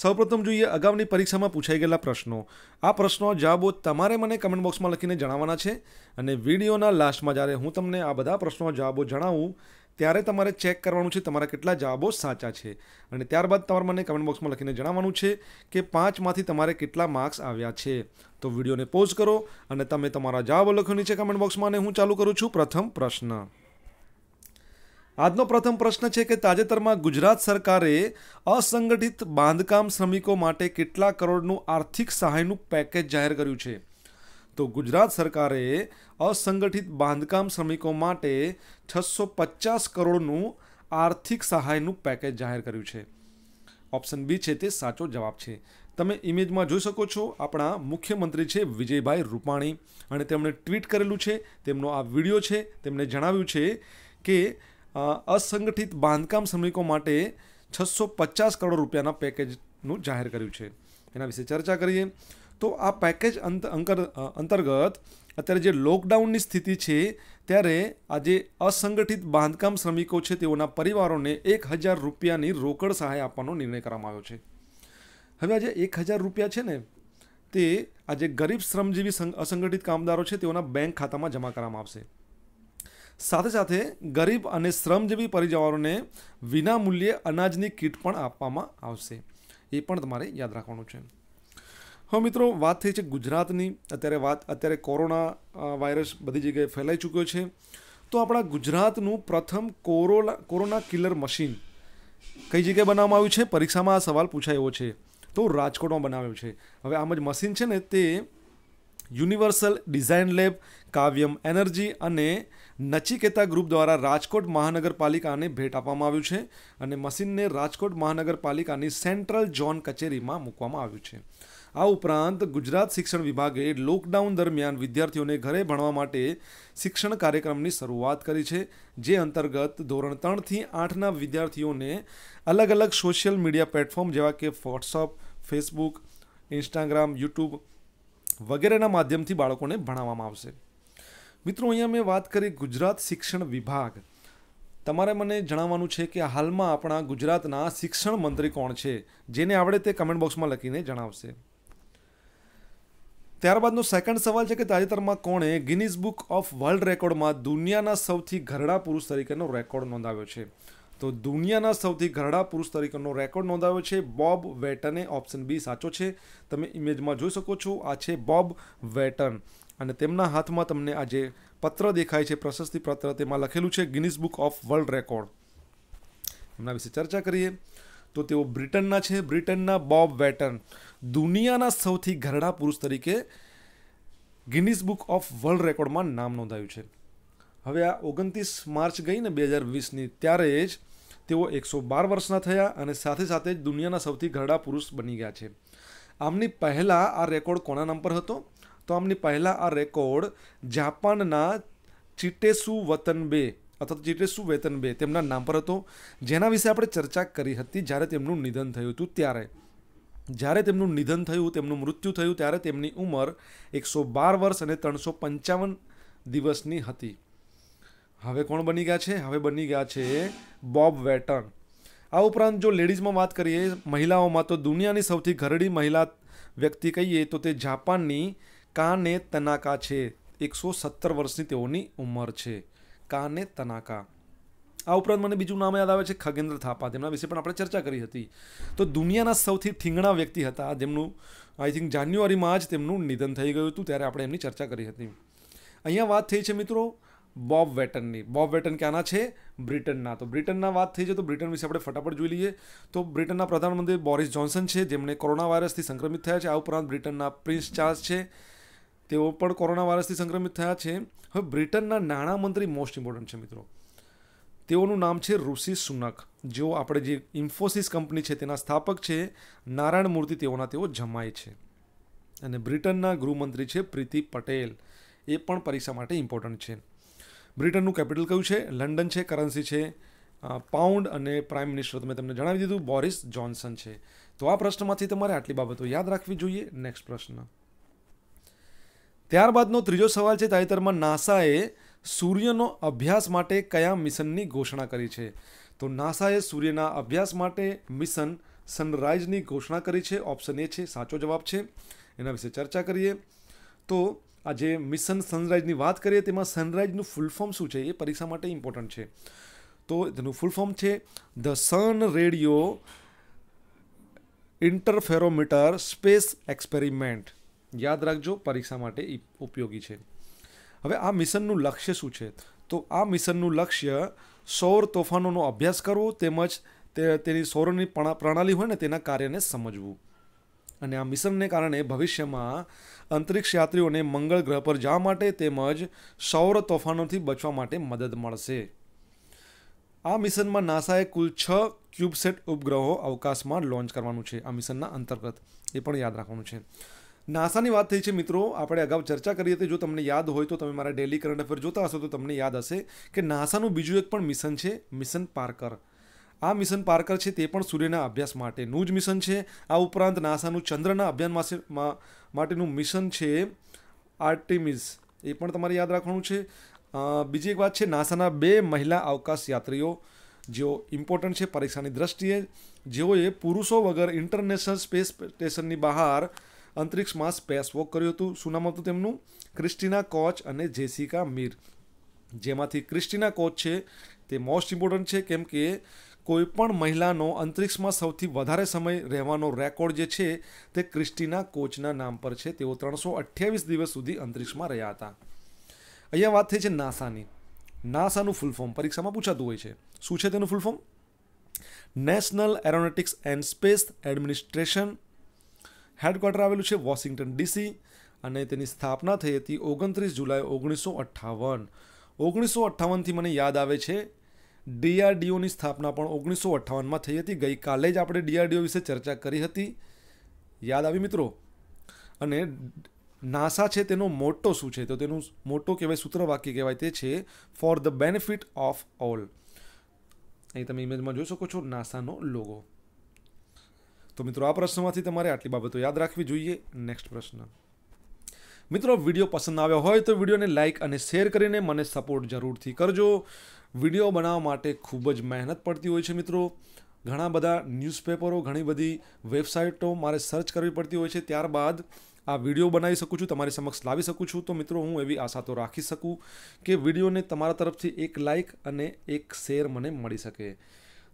સૌપ્રથમ જોઈએ અગાઉની પરીક્ષામાં પૂછાઈ ગયેલા પ્રશ્નો આ પ્રશ્નો જવાબો તમારે મને કમેન્ટ બોક્સમાં લખીને જણાવવાના છે અને વિડીયોના લાસ્ટમાં જ્યારે હું તમને આ બધા પ્રશ્નો જવાબો જણાવું ત્યારે તમારે ચેક કરવાનું છે તમારા કેટલા જવાબો સાચા છે અને ત્યારબાદ તમારે મને કમેન્ટ બોક્સમાં લખીને જણાવવાનું છે કે પાંચમાંથી તમારે કેટલા માર્ક્સ આવ્યા છે તો વિડીયોને પોઝ કરો અને તમે તમારા જવાબો લખો નીચે કમેન્ટ બોક્સમાં અને હું ચાલુ કરું છું પ્રથમ પ્રશ્ન આજનો પ્રથમ પ્રશ્ન છે કે તાજેતરમાં ગુજરાત સરકારે અસંગઠિત બાંધકામ શ્રમિકો માટે કેટલા કરોડનું આર્થિક સહાયનું પેકેજ જાહેર કર્યું છે તો ગુજરાત સરકારે અસંગઠિત બાંધકામ શ્રમિકો માટે છસો પચાસ કરોડનું આર્થિક સહાયનું પેકેજ જાહેર કર્યું છે ઓપ્શન બી છે તે સાચો જવાબ છે તમે ઇમેજમાં જોઈ શકો છો આપણા મુખ્યમંત્રી છે વિજયભાઈ રૂપાણી અને તેમણે ટ્વીટ કરેલું છે તેમનો આ વિડીયો છે તેમણે જણાવ્યું છે કે અસંગઠિત બાંધકામ શ્રમિકો માટે છસો પચાસ કરોડ રૂપિયાના પેકેજનું જાહેર કર્યું છે એના વિશે ચર્ચા કરીએ તો આ પેકેજ અંત અંકર અંતર્ગત અત્યારે જે લોકડાઉનની સ્થિતિ છે ત્યારે આજે અસંગઠિત બાંધકામ શ્રમિકો છે તેઓના પરિવારોને એક હજાર રૂપિયાની રોકડ સહાય આપવાનો નિર્ણય કરવામાં આવ્યો છે હવે આજે એક હજાર રૂપિયા છે ને તે આજે ગરીબ શ્રમજીવી અસંગઠિત કામદારો છે તેઓના બેંક ખાતામાં જમા કરવામાં આવશે સાથે સાથે ગરીબ અને શ્રમજીવી પરિજવારોને વિના મૂલ્યે અનાજની કીટ પણ આપવામાં આવશે એ પણ તમારે યાદ રાખવાનું છે હવે મિત્રો વાત થઈ છે ગુજરાતની અત્યારે વાત અત્યારે કોરોના વાયરસ બધી જગ્યાએ ફેલાઈ ચૂક્યો છે તો આપણા ગુજરાતનું પ્રથમ કોરોના કોરોના કિલર મશીન કઈ જગ્યાએ બનાવવામાં આવ્યું છે પરીક્ષામાં આ સવાલ પૂછાયો છે તો રાજકોટમાં બનાવ્યું છે હવે આમ જ મશીન છે ને તે universal design lab Kavyam energy અને નચિકેતા ગ્રુપ દ્વારા રાજકોટ મહાનગરપાલિકાને ભેટ આપવામાં આવ્યું છે અને મશીનને રાજકોટ મહાનગરપાલિકાની સેન્ટ્રલ ઝોન કચેરીમાં મૂકવામાં આવ્યું છે આ ઉપરાંત ગુજરાત શિક્ષણ વિભાગે લોકડાઉન દરમિયાન વિદ્યાર્થીઓને ઘરે ભણવા માટે શિક્ષણ કાર્યક્રમની શરૂઆત કરી છે જે અંતર્ગત ધોરણ ત્રણથી આઠના વિદ્યાર્થીઓને અલગ અલગ સોશિયલ મીડિયા પ્લેટફોર્મ જેવા કે વોટ્સઅપ ફેસબુક ઇન્સ્ટાગ્રામ યુટ્યુબ વગેરેના માધ્યમથી બાળકોને ભણાવવામાં આવશે મિત્રો અહીંયા મેં વાત કરી ગુજરાત શિક્ષણ વિભાગ તમારે મને જણાવવાનું છે કે હાલમાં આપણા ગુજરાતના શિક્ષણ મંત્રી કોણ છે જેને આવડે તે કમેન્ટ બોક્સમાં લખીને જણાવશે ત્યારબાદનો સેકન્ડ સવાલ છે કે તાજેતરમાં કોણે ગિનિઝ બુક ઓફ વર્લ્ડ રેકોર્ડમાં દુનિયાના સૌથી ઘરડા પુરુષ તરીકેનો રેકોર્ડ નોંધાવ્યો છે તો દુનિયાના સૌથી ઘરડા પુરુષ તરીકેનો રેકોર્ડ નોંધાવ્યો છે બોબ વેટને ઓપ્શન બી સાચો છે તમે ઇમેજમાં જોઈ શકો છો આ છે બોબ વેટન અને તેમના હાથમાં તમને આ જે પત્ર દેખાય છે પ્રશસ્તિ પત્ર તેમાં લખેલું છે Guinness book of world record એમના વિશે ચર્ચા કરીએ તો તેઓ બ્રિટનના છે બ્રિટનના બોબ વેટન દુનિયાના સૌથી ઘરડા પુરુષ તરીકે ગિનિસ બુક ઓફ વર્લ્ડ રેકોર્ડમાં નામ નોંધાયું છે હવે આ ઓગણત્રીસ માર્ચ ગઈ ને બે હજાર વીસની ત્યારે જ તેઓ એકસો બાર વર્ષના થયા અને સાથે સાથે જ દુનિયાના સૌથી ઘરડા પુરુષ બની ગયા છે આમની પહેલાં આ રેકોર્ડ કોના નામ પર હતો તો આમની પહેલાં આ રેકોર્ડ જાપાનના ચિટેસુ બે અથવા તો ચિટેસુ બે તેમના નામ પર હતો જેના વિશે આપણે ચર્ચા કરી હતી જ્યારે તેમનું નિધન થયું હતું ત્યારે જ્યારે તેમનું નિધન થયું તેમનું મૃત્યુ થયું ત્યારે તેમની ઉંમર એકસો બાર વર્ષ અને ત્રણસો પંચાવન દિવસની હતી હવે કોણ બની ગયા છે હવે બની ગયા છે બોબ વેટન આ ઉપરાંત જો લેડીઝમાં વાત કરીએ મહિલાઓમાં તો દુનિયાની સૌથી ઘરડી મહિલા વ્યક્તિ કહીએ તો તે જાપાનની કાને તનાકા છે એકસો સત્તર વર્ષની તેઓની ઉંમર છે કાને તનાકા આ ઉપરાંત મને બીજું નામ યાદ આવે છે ખગેન્દ્ર થાપા તેમના વિશે પણ આપણે ચર્ચા કરી હતી તો દુનિયાના સૌથી ઠીંગણા વ્યક્તિ હતા જેમનું આઈ થિંક જાન્યુઆરીમાં જ તેમનું નિધન થઈ ગયું હતું ત્યારે આપણે એમની ચર્ચા કરી હતી અહીંયા વાત થઈ છે મિત્રો બોબ વેટનની બોબ વેટન ક્યાંના છે બ્રિટનના તો બ્રિટનના વાત થઈ છે તો બ્રિટન વિશે આપણે ફટાફટ જોઈ લઈએ તો બ્રિટનના પ્રધાનમંત્રી બોરિસ જોન્સન છે જેમણે કોરોના વાયરસથી સંક્રમિત થયા છે આ ઉપરાંત બ્રિટનના પ્રિન્સ ચાર્લ્સ છે તેઓ પણ કોરોના વાયરસથી સંક્રમિત થયા છે હવે બ્રિટનના નાણામંત્રી મોસ્ટ ઇમ્પોર્ટન્ટ છે મિત્રો તેઓનું નામ છે ઋષિ સુનક જેઓ આપણે જે ઇન્ફોસિસ કંપની છે તેના સ્થાપક છે નારાયણ મૂર્તિ તેઓના તેઓ જમાય છે અને બ્રિટનના ગૃહમંત્રી છે પ્રીતિ પટેલ એ પણ પરીક્ષા માટે ઇમ્પોર્ટન્ટ છે બ્રિટનનું કેપિટલ કયું છે લંડન છે કરન્સી છે પાઉન્ડ અને પ્રાઇમ મિનિસ્ટર તમે તમને જણાવી દીધું બોરિસ જોન્સન છે તો આ પ્રશ્નમાંથી તમારે આટલી બાબતો યાદ રાખવી જોઈએ નેક્સ્ટ પ્રશ્ન ત્યારબાદનો ત્રીજો સવાલ છે તાજેતરમાં નાસાએ સૂર્યનો અભ્યાસ માટે કયા મિશનની ઘોષણા કરી છે તો નાસાએ સૂર્યના અભ્યાસ માટે મિશન સનરાઇઝની ઘોષણા કરી છે ઓપ્શન એ છે સાચો જવાબ છે એના વિશે ચર્ચા કરીએ તો આ જે મિશન સનરાઇઝની વાત કરીએ તેમાં સનરાઇઝનું ફૂલ ફોર્મ શું છે એ પરીક્ષા માટે ઇમ્પોર્ટન્ટ છે તો તેનું ફૂલ ફોર્મ છે the sun radio interferometer space experiment યાદ રાખજો પરીક્ષા માટે ઉપયોગી છે હવે આ મિશનનું લક્ષ્ય શું છે તો આ મિશનનું લક્ષ્ય સૌર તોફાનોનો અભ્યાસ કરવો તેમજ તે તેની સૌરની પ્રણાલી હોય ને તેના કાર્યને સમજવું અને આ મિશનને કારણે ભવિષ્યમાં અંતરિક્ષ યાત્રીઓને મંગળ ગ્રહ પર જવા માટે તેમજ સૌર તોફાનોથી બચવા માટે મદદ મળશે આ મિશનમાં નાસાએ કુલ છ ક્યુબસેટ ઉપગ્રહો અવકાશમાં લોન્ચ કરવાનું છે આ મિશનના અંતર્ગત એ પણ યાદ રાખવાનું છે નાસાની વાત થઈ છે મિત્રો આપણે અગાઉ ચર્ચા કરી હતી જો તમને યાદ હોય તો તમે મારા ડેલી કરંટ અફેર જોતા હશો તો તમને યાદ હશે કે નાસાનું બીજું એક પણ મિશન છે મિશન પાર્કર આ મિશન પાર્કર છે તે પણ સૂર્યના અભ્યાસ માટેનું જ મિશન છે આ ઉપરાંત નાસાનું ચંદ્રના અભિયાન માટેનું મિશન છે આર્ટિમિસ એ પણ તમારે યાદ રાખવાનું છે બીજી એક વાત છે નાસાના બે મહિલા અવકાશ યાત્રીઓ જેઓ ઇમ્પોર્ટન્ટ છે પરીક્ષાની દ્રષ્ટિએ જેઓએ પુરુષો વગર ઇન્ટરનેશનલ સ્પેસ સ્ટેશનની બહાર અંતરિક્ષમાં સ્પેસ વોક કર્યું હતું શું નામ હતું તેમનું ક્રિસ્ટીના કોચ અને જેસિકા મીર જેમાંથી ક્રિસ્ટીના કોચ છે તે મોસ્ટ ઇમ્પોર્ટન્ટ છે કેમ કે કોઈપણ મહિલાનો અંતરિક્ષમાં સૌથી વધારે સમય રહેવાનો રેકોર્ડ જે છે તે ક્રિસ્ટીના કોચના નામ પર છે તેઓ ત્રણસો અઠ્યાવીસ દિવસ સુધી અંતરિક્ષમાં રહ્યા હતા અહીંયા વાત થઈ છે નાસાની નાસાનું ફૂલ ફોર્મ પરીક્ષામાં પૂછાતું હોય છે શું છે તેનું full form national aeronautics and space administration headquarter આવેલું છે વોશિંગ્ટન ડીસી અને તેની સ્થાપના થઈ હતી ઓગણત્રીસ જુલાઈ ઓગણીસો અઠ્ઠાવન ઓગણીસો અઠ્ઠાવનથી મને યાદ આવે છે ડીઆરડીઓની સ્થાપના પણ ઓગણીસો અઠ્ઠાવનમાં થઈ હતી ગઈકાલે જ આપણે ડીઆરડીઓ વિશે ચર્ચા કરી હતી યાદ આવી મિત્રો અને નાસા છે તેનો મોટો શું છે તો તેનું મોટો કહેવાય સૂત્રવાક્ય કહેવાય તે છે for the benefit of all અહીં તમે ઇમેજમાં જોઈ શકો છો નાસાનો લોગો તો મિત્રો આ પ્રશ્નમાંથી તમારે આટલી બાબતો યાદ રાખવી જોઈએ નેક્સ્ટ પ્રશ્ન મિત્રો વિડીયો પસંદ આવ્યો હોય તો વિડીયોને લાઇક અને શેર કરીને મને સપોર્ટ જરૂરથી કરજો વિડીયો બનાવવા માટે ખૂબ જ મહેનત પડતી હોય છે મિત્રો ઘણા બધા ન્યૂઝપેપરો ઘણી બધી વેબસાઇટો મારે સર્ચ કરવી પડતી હોય છે ત્યારબાદ આ વિડીયો બનાવી શકું છું તમારી સમક્ષ લાવી શકું છું તો મિત્રો હું એવી આશા તો રાખી શકું કે વિડીયોને તમારા તરફથી એક લાઇક અને એક શેર મને મળી શકે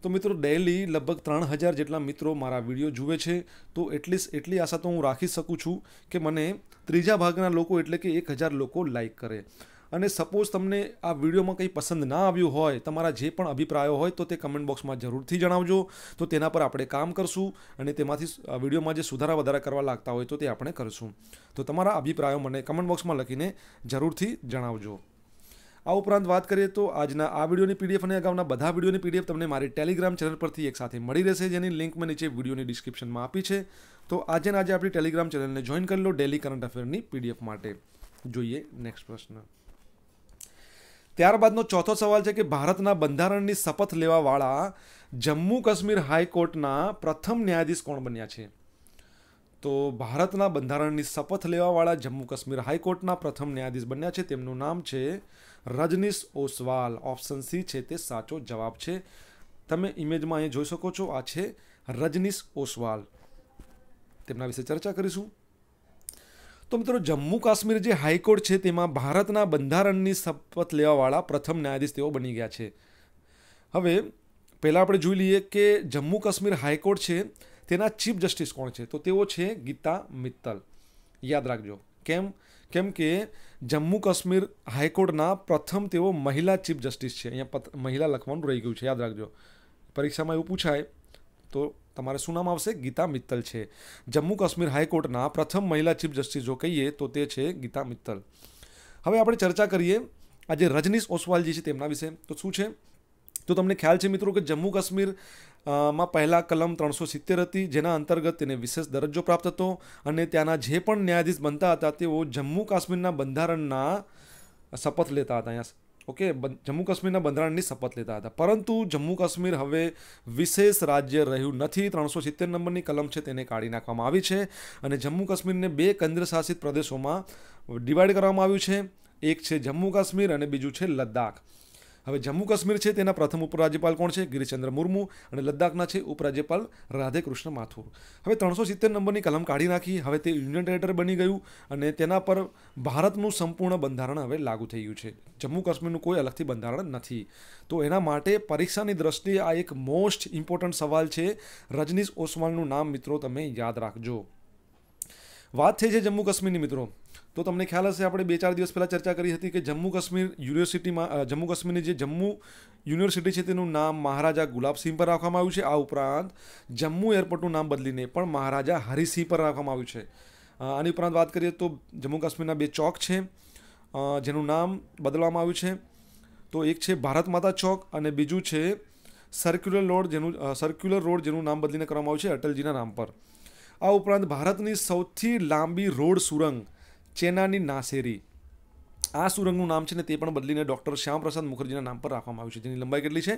તો મિત્રો ડેલી લગભગ ત્રણ હજાર જેટલા મિત્રો મારા વિડીયો જુએ છે તો એટલીસ્ટ એટલી આશા તો હું રાખી શકું છું કે મને ત્રીજા ભાગના લોકો એટલે કે એક હજાર લોકો લાઈક કરે અને સપોઝ તમને આ વિડીયોમાં કંઈ પસંદ ના આવ્યું હોય તમારા જે પણ અભિપ્રાયો હોય તો તે કમેન્ટ બોક્સમાં જરૂરથી જણાવજો તો તેના પર આપણે કામ કરશું અને તેમાંથી વિડીયોમાં જે સુધારા વધારા કરવા લાગતા હોય તો તે આપણે કરશું તો તમારા અભિપ્રાયો મને કમેન્ટ બોક્સમાં લખીને જરૂરથી જણાવજો આ ઉપરાંત વાત કરીએ તો આજના આ વિડીયોની પીડીએફ અને અગાઉના બધા વિડીયોની પીડીએફ તમને મારી ટેલિગ્રામ ચેનલ પરથી એકસાથે મળી રહેશે જેની લિંક મેં નીચે વિડીયોની ડિસ્ક્રિપ્શનમાં આપી છે તો આજે આજે આપણી ટેલિગ્રામ ચેનલને જોઈન કરી લો ડેલી કરંટ અફેરની પીડીએફ માટે જોઈએ નેક્સ્ટ પ્રશ્ન ત્યારબાદનો ચોથો સવાલ છે કે ભારતના બંધારણની શપથ લેવાવાળા જમ્મુ કાશ્મીર હાઈકોર્ટના પ્રથમ ન્યાયાધીશ કોણ બન્યા છે તો ભારતના બંધારણની શપથ લેવાવાળા જમ્મુ કાશ્મીર હાઈકોર્ટના પ્રથમ ન્યાયાધીશ બન્યા છે તેમનું નામ છે રજનીશ ઓસવાલ ઓપ્શન સી છે તે સાચો જવાબ છે તમે ઇમેજમાં અહીં જોઈ શકો છો આ છે રજનીશ ઓસવાલ તેમના વિશે ચર્ચા કરીશું તો મિત્રો જમ્મુ કાશ્મીર જે હાઈકોર્ટ છે તેમાં ભારતના બંધારણની શપથ લેવાવાળા પ્રથમ ન્યાયાધીશ તેઓ બની ગયા છે હવે પહેલાં આપણે જોઈ લઈએ કે જમ્મુ કાશ્મીર હાઈકોર્ટ છે તેના ચીફ જસ્ટિસ કોણ છે તો તેઓ છે ગીતા મિત્તલ યાદ રાખજો કેમ કેમ કે જમ્મુ કાશ્મીર હાઈકોર્ટના પ્રથમ તેઓ મહિલા ચીફ જસ્ટિસ છે અહીંયા મહિલા લખવાનું રહી ગયું છે યાદ રાખજો પરીક્ષામાં એવું પૂછાય તો તમારે શું નામ આવશે ગીતા મિત્તલ છે જમ્મુ કાશ્મીર હાઈકોર્ટના પ્રથમ મહિલા ચીફ જસ્ટિસ જો કહીએ તો તે છે ગીતા મિત્તલ હવે આપણે ચર્ચા કરીએ આજે રજનીશ ઓસવાલજી છે તેમના વિશે તો શું છે તો તમને ખ્યાલ છે મિત્રો કે જમ્મુ કાશ્મીર માં પહેલાં કલમ ત્રણસો સિત્તેર હતી જેના અંતર્ગત તેને વિશેષ દરજ્જો પ્રાપ્ત હતો અને ત્યાંના જે પણ ન્યાયાધીશ બનતા હતા તેઓ જમ્મુ કાશ્મીરના બંધારણના શપથ લેતા હતા અહીંયા ઓકે જમ્મુ કાશ્મીરના બંધારણની શપથ લેતા હતા પરંતુ જમ્મુ કાશ્મીર હવે વિશેષ રાજ્ય રહ્યું નથી ત્રણસો સિત્તેર નંબરની કલમ છે તેને કાઢી નાખવામાં આવી છે અને જમ્મુ કાશ્મીરને બે કેન્દ્રશાસિત પ્રદેશોમાં ડિવાઈડ કરવામાં આવ્યું છે એક છે જમ્મુ કાશ્મીર અને બીજું છે લદ્દાખ હવે જમ્મુ કાશ્મીર છે તેના પ્રથમ ઉપરાજ્યપાલ કોણ છે ગિરિચંદ્ર મુર્મુ અને લદ્દાખના છે ઉપરાજ્યપાલ રાધેકૃષ્ણ માથુર હવે ત્રણસો સિત્તેર નંબરની કલમ કાઢી નાખી હવે તે યુનિયન ટેરેટરી બની ગયું અને તેના પર ભારતનું સંપૂર્ણ બંધારણ હવે લાગુ થઈ ગયું છે જમ્મુ કાશ્મીરનું કોઈ અલગથી બંધારણ નથી તો એના માટે પરીક્ષાની દ્રષ્ટિએ આ એક મોસ્ટ ઇમ્પોર્ટન્ટ સવાલ છે રજનીશ ઓસમાનનું નામ મિત્રો તમે યાદ રાખજો વાત થઈ છે જમ્મુ કાશ્મીરની મિત્રો તો તમને ખ્યાલ હશે આપણે બે ચાર દિવસ પહેલાં ચર્ચા કરી હતી કે જમ્મુ કાશ્મીર યુનિવર્સિટીમાં જમ્મુ કાશ્મીરની જે જમ્મુ યુનિવર્સિટી છે તેનું નામ મહારાજા ગુલાબસિંહ પર રાખવામાં આવ્યું છે આ ઉપરાંત જમ્મુ એરપોર્ટનું નામ બદલીને પણ મહારાજા હરિસિંહ પર રાખવામાં આવ્યું છે આની ઉપરાંત વાત કરીએ તો જમ્મુ કાશ્મીરના બે ચોક છે જેનું નામ બદલવામાં આવ્યું છે તો એક છે ભારત માતા ચોક અને બીજું છે સર્ક્યુલર રોડ જેનું સર્ક્યુલર રોડ જેનું નામ બદલીને કરવામાં આવ્યું છે અટલજીના નામ પર આ ઉપરાંત ભારતની સૌથી લાંબી રોડ સુરંગ ચેનાની નાસેરી આ સુરંગનું નામ છે ને તે પણ બદલીને ડૉક્ટર શ્યામપ્રસાદ મુખર્જીના નામ પર રાખવામાં આવ્યું છે જેની લંબાઈ કેટલી છે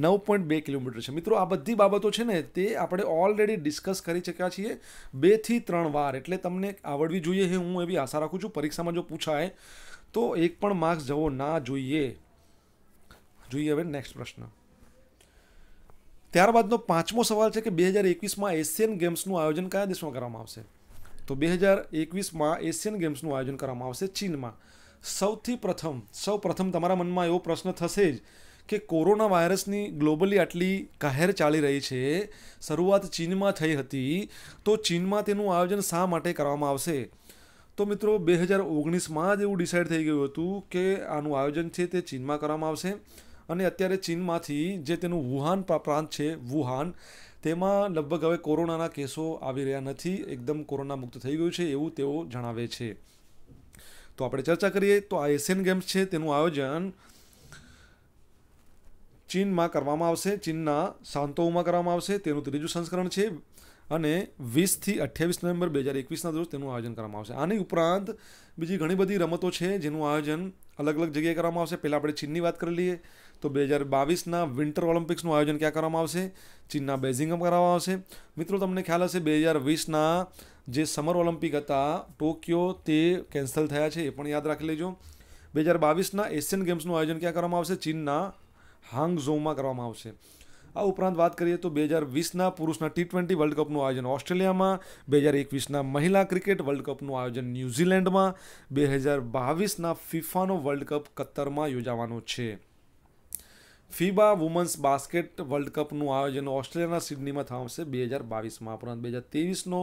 નવ પોઈન્ટ બે કિલોમીટર છે મિત્રો આ બધી બાબતો છે ને તે આપણે ઓલરેડી ડિસ્કસ કરી ચક્યા છીએ બેથી ત્રણ વાર એટલે તમને આવડવી જોઈએ હે હું એવી આશા રાખું છું પરીક્ષામાં જો પૂછાય તો એક પણ માર્ક્સ જવો ના જોઈએ જોઈએ હવે નેક્સ્ટ પ્રશ્ન ત્યારબાદનો પાંચમો સવાલ છે કે બે હજાર એકવીસમાં એશિયન ગેમ્સનું આયોજન કયા દેશમાં કરવામાં આવશે તો બે હજાર એકવીસમાં એશિયન ગેમ્સનું આયોજન કરવામાં આવશે ચીનમાં સૌથી પ્રથમ સૌ પ્રથમ તમારા મનમાં એવો પ્રશ્ન થશે જ કે કોરોના વાયરસની ગ્લોબલી આટલી કહેર ચાલી રહી છે શરૂઆત ચીનમાં થઈ હતી તો ચીનમાં તેનું આયોજન શા માટે કરવામાં આવશે તો મિત્રો બે હજાર ઓગણીસમાં જ એવું ડિસાઇડ થઈ ગયું હતું કે આનું આયોજન છે તે ચીનમાં કરવામાં આવશે અને અત્યારે ચીનમાંથી જે તેનું વુહાન પ્રાંત છે વુહાન તેમાં લગભગ હવે કોરોનાના કેસો આવી રહ્યા નથી એકદમ કોરોના મુક્ત થઈ ગયું છે એવું તેઓ જણાવે છે તો આપણે ચર્ચા કરીએ તો આ એશિયન ગેમ્સ છે તેનું આયોજન ચીનમાં કરવામાં આવશે ચીનના સાંતોમાં કરવામાં આવશે તેનું ત્રીજું સંસ્કરણ છે અને વીસથી અઠ્યાવીસ નવેમ્બર બે હજાર એકવીસના રોજ તેનું આયોજન કરવામાં આવશે આની ઉપરાંત બીજી ઘણી બધી રમતો છે જેનું આયોજન અલગ અલગ જગ્યાએ કરવામાં આવશે પહેલાં આપણે ચીનની વાત કરી લઈએ તો બે હજાર બાવીસના વિન્ટર ઓલિમ્પિક્સનું આયોજન ક્યાં કરવામાં આવશે ચીનના બેઝિંગમાં કરવામાં આવશે મિત્રો તમને ખ્યાલ હશે બે હજાર વીસના જે સમર ઓલિમ્પિક હતા ટોક્યો તે કેન્સલ થયા છે એ પણ યાદ રાખી લેજો બે હજાર બાવીસના એશિયન ગેમ્સનું આયોજન ક્યાં કરવામાં આવશે ચીનના હાંગઝોમાં કરવામાં આવશે આ ઉપરાંત વાત કરીએ તો બે હજાર વીસના પુરુષના ટી ટ્વેન્ટી વર્લ્ડ કપનું આયોજન ઓસ્ટ્રેલિયામાં બે હજાર એકવીસના મહિલા ક્રિકેટ વર્લ્ડ કપનું આયોજન ન્યૂઝીલેન્ડમાં બે હજાર બાવીસના ફિફાનો વર્લ્ડ કપ કતરમાં યોજાવાનો છે ફીબા વુમન્સ બાસ્કેટ વર્લ્ડ કપનું આયોજન ઓસ્ટ્રેલિયાના સિડનીમાં થશે બે હજાર બાવીસમાં ઉપરાંત બે હજાર ત્રેવીસનો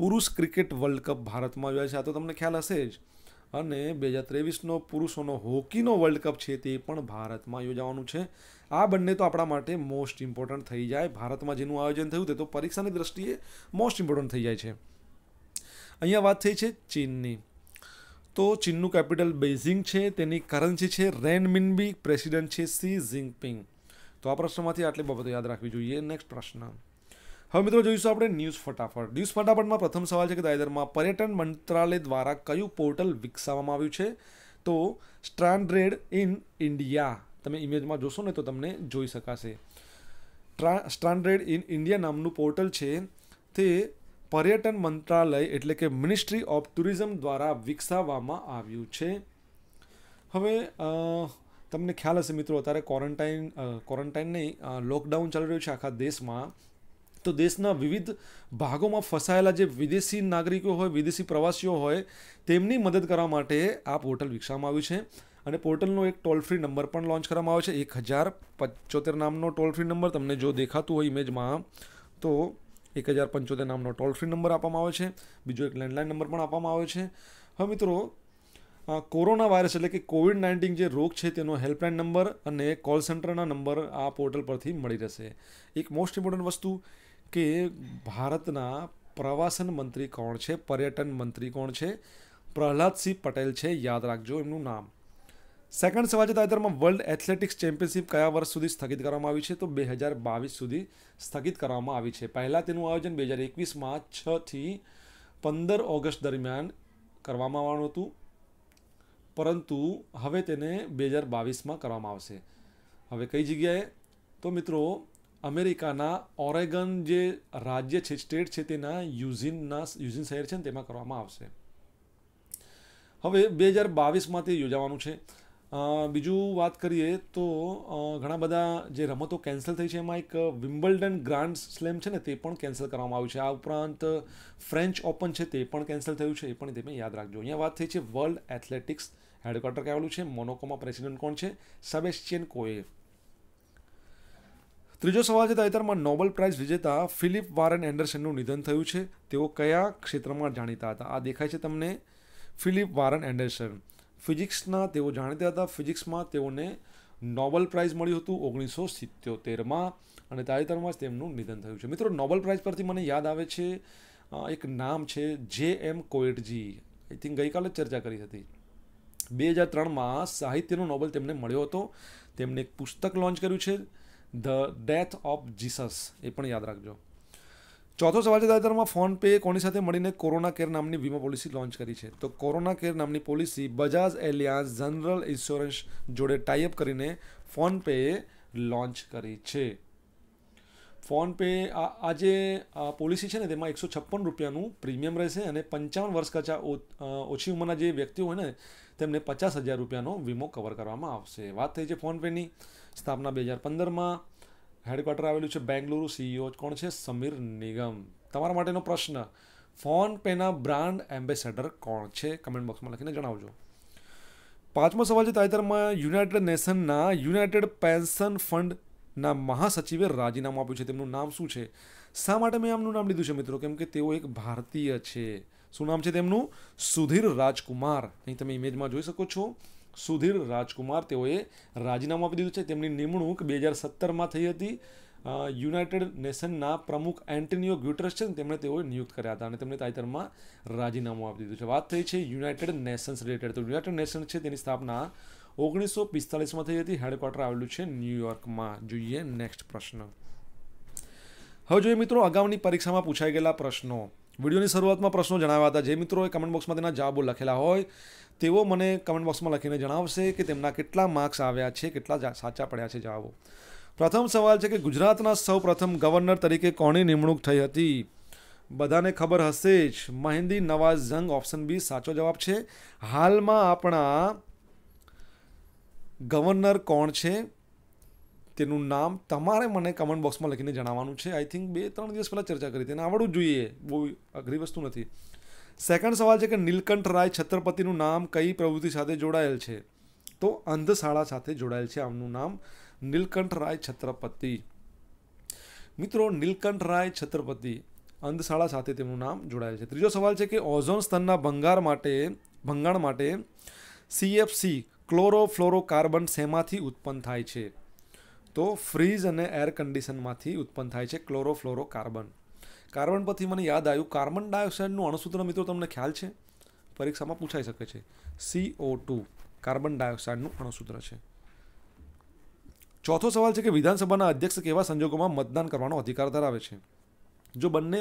પુરુષ ક્રિકેટ વર્લ્ડ કપ ભારતમાં યોજાય છે આ તો તમને ખ્યાલ હશે જ અને બે હજાર ત્રેવીસનો પુરુષોનો હોકીનો વર્લ્ડ કપ છે તે પણ ભારતમાં યોજાવાનું છે આ બંને તો આપણા માટે મોસ્ટ ઇમ્પોર્ટન્ટ થઈ જાય ભારતમાં જેનું આયોજન થયું તે તો પરીક્ષાની દ્રષ્ટિએ મોસ્ટ ઇમ્પોર્ટન્ટ થઈ જાય છે અહીંયા વાત થઈ છે ચીનની તો ચીનનું કેપિટલ બેઝિંગ છે તેની કરન્સી છે રેન મિનબી પ્રેસિડેન્ટ છે સી જિંગપિંગ તો આ પ્રશ્નમાંથી આટલી બાબતો યાદ રાખવી જોઈએ નેક્સ્ટ પ્રશ્ન હવે મિત્રો જોઈશું આપણે ન્યૂઝ ફટાફટ ન્યૂઝ ફટાફટમાં પ્રથમ સવાલ છે કે તાજેતરમાં પર્યટન મંત્રાલય દ્વારા કયું પોર્ટલ વિકસાવવામાં આવ્યું છે તો સ્ટ્રાન્ડ્રેડ ઇન ઇન્ડિયા તમે ઇમેજમાં જોશો ને તો તમને જોઈ શકાશે સ્ટ્રાન્ડ્રેડ ઇન ઇન્ડિયા નામનું પોર્ટલ છે તે પર્યટન મંત્રાલય એટલે કે મિનિસ્ટ્રી ઓફ ટુરિઝમ દ્વારા વિકસાવવામાં આવ્યું છે હવે તમને ખ્યાલ હશે મિત્રો અત્યારે ક્વોરન્ટાઇન ક્વોરન્ટાઇન નહીં લોકડાઉન ચાલી રહ્યું છે આખા દેશમાં તો દેશના વિવિધ ભાગોમાં ફસાયેલા જે વિદેશી નાગરિકો હોય વિદેશી પ્રવાસીઓ હોય તેમની મદદ કરવા માટે આ પોર્ટલ વિકસાવવામાં આવ્યું છે અને પોર્ટલનો એક ટોલ ફ્રી નંબર પણ લોન્ચ કરવામાં આવ્યો છે એક હજાર પંચોતેર નામનો ટોલ ફ્રી નંબર તમને જો દેખાતું હોય ઇમેજમાં તો એક હજાર પંચોતેર નામનો ટોલ ફ્રી નંબર આપવામાં આવે છે બીજો એક લેન્ડલાઇન નંબર પણ આપવામાં આવે છે હવે મિત્રો કોરોના વાયરસ એટલે કે કોવિડ નાઇન્ટીન જે રોગ છે તેનો હેલ્પલાઇન નંબર અને કોલ સેન્ટરના નંબર આ પોર્ટલ પરથી મળી રહેશે એક મોસ્ટ ઇમ્પોર્ટન્ટ વસ્તુ કે ભારતના પ્રવાસન મંત્રી કોણ છે પર્યટન મંત્રી કોણ છે પ્રહલાદસિંહ પટેલ છે યાદ રાખજો એમનું નામ સેકન્ડ સવાલ છે તાજેતરમાં વર્લ્ડ એથ્લેટિક્સ ચેમ્પિયનશિપ કયા વર્ષ સુધી સ્થગિત કરવામાં આવી છે તો બે હજાર બાવીસ સુધી સ્થગિત કરવામાં આવી છે પહેલાં તેનું આયોજન બે હજાર એકવીસમાં છથી પંદર ઓગસ્ટ દરમિયાન કરવામાં આવવાનું હતું પરંતુ હવે તેને બે હજાર બાવીસમાં કરવામાં આવશે હવે કઈ જગ્યાએ તો મિત્રો અમેરિકાના ઓરેગન જે રાજ્ય છે સ્ટેટ છે તેના યુઝિનના યુઝિન શહેર છે ને તેમાં કરવામાં આવશે હવે બે હજાર બાવીસમાં તે યોજાવાનું છે બીજું વાત કરીએ તો ઘણા બધા જે રમતો કેન્સલ થઈ છે એમાં એક વિમ્બલ્ડન ગ્રાન્ડ સ્લેમ છે ને તે પણ કેન્સલ કરવામાં આવ્યું છે આ ઉપરાંત ફ્રેન્ચ ઓપન છે તે પણ કેન્સલ થયું છે એ પણ તમે યાદ રાખજો અહીંયા વાત થઈ છે વર્લ્ડ એથ્લેટિક્સ હેડક્વાર્ટર કહેવાયું છે મોનોકોમાં પ્રેસિડેન્ટ કોણ છે સબેસ્ટિયન કોએફ ત્રીજો સવાલ છે તાજેતરમાં નોબલ પ્રાઇઝ વિજેતા ફિલિપ વારન એન્ડરસનનું નિધન થયું છે તેઓ કયા ક્ષેત્રમાં જાણીતા હતા આ દેખાય છે તમને ફિલિપ વારન એન્ડરસન ફિઝિક્સના તેઓ જાણીતા હતા ફિઝિક્સમાં તેઓને નોબલ પ્રાઇઝ મળ્યું હતું ઓગણીસો સિત્યોતેરમાં અને તાજેતરમાં જ તેમનું નિધન થયું છે મિત્રો નોબલ પ્રાઇઝ પરથી મને યાદ આવે છે એક નામ છે જે એમ કોએટજી આઈ થિંક ગઈકાલે જ ચર્ચા કરી હતી બે હજાર ત્રણમાં સાહિત્યનો નોબલ તેમને મળ્યો હતો તેમણે એક પુસ્તક લોન્ચ કર્યું છે ધ ડેથ ઓફ જીસસ એ પણ યાદ રાખજો ચોથો સવાલ છે તાજેતરમાં ફોનપે કોની સાથે મળીને કોરોના કેર નામની વીમા પોલિસી લોન્ચ કરી છે તો કોરોના કેર નામની policy Bajaj Allianz general insurance જોડે ટાઈઅપ કરીને ફોનપેએ લોન્ચ કરી છે ફોનપે આ જે પોલિસી છે ને તેમાં એકસો છપ્પન રૂપિયાનું પ્રીમિયમ રહેશે અને પંચાવન વર્ષ કરતાં ઓછી ઉંમરના જે વ્યક્તિઓ હોય ને તેમને પચાસ હજાર રૂપિયાનો વીમો કવર કરવામાં આવશે વાત થઈ છે ફોનપેની સ્થાપના બે હજાર પંદરમાં હેડક્વાર્ટર આવેલું છે બેંગલુરુ સીઈઓ e કોણ છે સમીર નિગમ તમારા માટેનો પ્રશ્ન ફોન પેના બ્રાન્ડ એમ્બેસેડર કોણ છે કમેન્ટ બોક્સમાં લખીને જણાવજો પાંચમો સવાલ છે તાજેતરમાં યુનાઇટેડ નેશનના યુનાઇટેડ પેન્શન ફંડના મહાસચિવે રાજીનામું આપ્યું છે તેમનું નામ શું છે શા માટે મેં આમનું નામ લીધું છે મિત્રો કેમ કે તેઓ એક ભારતીય છે શું નામ છે તેમનું સુધીર રાજકુમાર અહીં તમે ઇમેજમાં જોઈ શકો છો સુધીર રાજકુમાર તેઓએ રાજીનામું આપી દીધું છે તેમની નિમણૂક બે હજાર સત્તરમાં થઈ હતી યુનાઇટેડ નેશનના પ્રમુખ એન્ટનિયો ગ્યુટરસ છે તેમણે તેઓ નિયુક્ત કર્યા હતા અને તેમણે તાજેતરમાં રાજીનામું આપી દીધું છે વાત થઈ છે યુનાઇટેડ નેશન્સ રિલેટેડ તો યુનાઇટેડ નેશન્સ છે તેની સ્થાપના ઓગણીસો પિસ્તાલીસમાં થઈ હતી હેડક્વાર્ટર આવેલું છે ન્યુયોર્કમાં જોઈએ નેક્સ્ટ પ્રશ્ન હવે જોઈએ મિત્રો અગાઉની પરીક્ષામાં પૂછાઈ ગયેલા પ્રશ્નો વિડીયોની શરૂઆતમાં પ્રશ્નો જણાવ્યા હતા જે મિત્રોએ કમેન્ટ બોક્સમાં તેના જવાબો લખેલા હોય તેઓ મને કમેન્ટ બોક્સમાં લખીને જણાવશે કે તેમના કેટલા માર્ક્સ આવ્યા છે કેટલા સાચા પડ્યા છે જવાબો પ્રથમ સવાલ છે કે ગુજરાતના સૌ પ્રથમ ગવર્નર તરીકે કોની નિમણૂક થઈ હતી બધાને ખબર હશે જ મહેંદી નવાઝ જંગ ઓપ્શન બી સાચો જવાબ છે હાલમાં આપણા ગવર્નર કોણ છે તેનું નામ તમારે મને કમેન્ટ બોક્સમાં લખીને જણાવવાનું છે આઈ થિંક બે ત્રણ દિવસ પહેલાં ચર્ચા કરી તેને આવડવું જોઈએ બહુ અઘરી વસ્તુ નથી સેકન્ડ સવાલ છે કે નીલકંઠ રાય છત્રપતિનું નામ કઈ પ્રવૃત્તિ સાથે જોડાયેલ છે તો અંધશાળા સાથે જોડાયેલ છે આમનું નામ નીલકંઠ રાય છત્રપતિ મિત્રો નીલકંઠ રાય છત્રપતિ અંધશાળા સાથે તેમનું નામ જોડાયેલ છે ત્રીજો સવાલ છે કે ઓઝોન સ્તનના ભંગાર માટે ભંગાણ માટે સીએફસી ક્લોરોફ્લોરોકાર્બન શેમાંથી ઉત્પન્ન થાય છે તો ફ્રીઝ અને એર કન્ડિશનમાંથી ઉત્પન્ન થાય છે ક્લોરોફ્લોરો કાર્બન કાર્બન પરથી મને યાદ આવ્યું કાર્બન ડાયોક્સાઇડનું અણસૂત્ર મિત્રો તમને ખ્યાલ છે પરીક્ષામાં પૂછાઈ શકે છે સીઓ ટુ કાર્બન ડાયોક્સાઇડનું અણસૂત્ર છે ચોથો સવાલ છે કે વિધાનસભાના અધ્યક્ષ કેવા સંજોગોમાં મતદાન કરવાનો અધિકાર ધરાવે છે જો બંને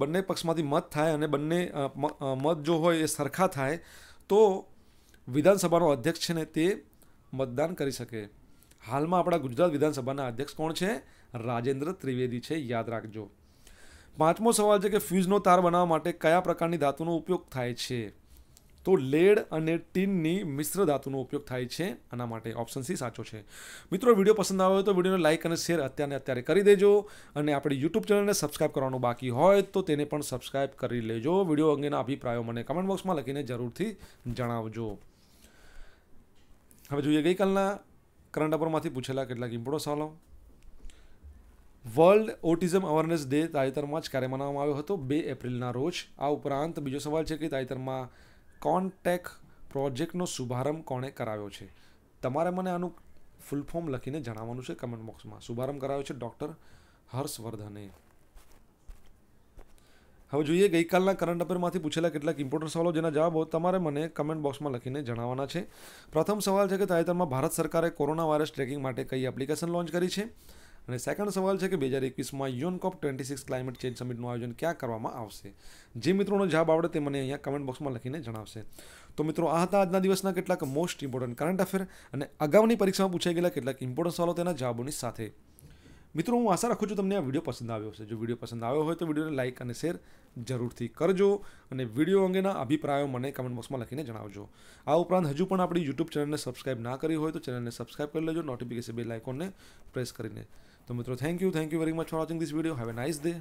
બંને પક્ષમાંથી મત થાય અને બંને મત જો હોય એ સરખા થાય તો વિધાનસભાનો અધ્યક્ષ છે ને તે મતદાન કરી શકે હાલમાં આપણા ગુજરાત વિધાનસભાના અધ્યક્ષ કોણ છે રાજેન્દ્ર ત્રિવેદી છે યાદ રાખજો પાંચમો સવાલ છે કે ફ્યુઝનો તાર બનાવવા માટે કયા પ્રકારની ધાતુનો ઉપયોગ થાય છે તો લેડ અને ટીનની મિશ્ર ધાતુનો ઉપયોગ થાય છે આના માટે ઓપ્શન સી સાચો છે મિત્રો વિડીયો પસંદ આવ્યો તો વિડીયોને લાઇક અને શેર અત્યારે અત્યારે કરી દેજો અને આપણી યુટ્યુબ ચેનલને સબસ્ક્રાઇબ કરવાનું બાકી હોય તો તેને પણ સબસ્ક્રાઇબ કરી લેજો વિડીયો અંગેના અભિપ્રાયો મને કમેન્ટ બોક્સમાં લખીને જરૂરથી જણાવજો હવે જોઈએ ગઈકાલના કરંટ અપરમાંથી પૂછેલા કેટલાક ઇમ્પોર્ટન્ટ સવાલો વર્લ્ડ ઓટિઝમ અવેરનેસ ડે તાજેતરમાં જ ક્યારે મનાવવામાં આવ્યો હતો બે એપ્રિલના રોજ આ ઉપરાંત બીજો સવાલ છે કે તાજેતરમાં કોન્ટેક પ્રોજેક્ટનો શુભારંભ કોણે કરાવ્યો છે તમારે મને આનું ફૂલ ફોર્મ લખીને જણાવવાનું છે કમેન્ટ બોક્સમાં શુભારંભ કરાવ્યો છે ડૉક્ટર હર્ષવર્ધને હવે જોઈએ ગઈકાલના કરંટ અફેરમાંથી પૂછેલા કેટલાક ઇમ્પોર્ટન્ટ સવાલો જેના જવાબો તમારે મને કમેન્ટ બોક્સમાં લખીને જણાવવાના છે પ્રથમ સવાલ છે કે તાજેતરમાં ભારત સરકારે કોરોના વાયરસ ટ્રેકિંગ માટે કઈ એપ્લિકેશન લોન્ચ કરી છે અને સેકન્ડ સવાલ છે કે બે હજાર એકવીસમાં UN COP twenty six climate change સમિટનું આયોજન ક્યાં કરવામાં આવશે જે મિત્રોનો જવાબ આવડે તે મને અહીંયા કમેન્ટ બોક્સમાં લખીને જણાવશે તો મિત્રો આ હતા આજના દિવસના કેટલાક મોસ્ટ ઇમ્પોર્ટન્ટ કરંટ અફેર અને અગાઉની પરીક્ષામાં પૂછાઈ ગયેલા કેટલાક ઇમ્પોર્ટન્ટ સવાલો તેના જવાબોની સાથે મિત્રો હું આશા રાખું છું તમને આ વિડીયો પસંદ આવ્યો છે જો વિડીયો પસંદ આવ્યો હોય તો વિડીયોને લાઇક અને શેર જરૂરથી કરજો અને વિડીયો અંગેના અભિપ્રાયો મને કમેન્ટ બોક્સમાં લખીને જણાવજો આ ઉપરાંત હજુ પણ આપણી યુટ્યુબ ચેનલને સબસ્ક્રાઇબ ના કરી હોય તો ચેનલને સબસ્ક્રાઇબ કરી લેજો નોટિફિકેશન બેલ આઇકોનને પ્રેસ કરીને તો મિત્રો thank you thank you very much for watching this video have a nice day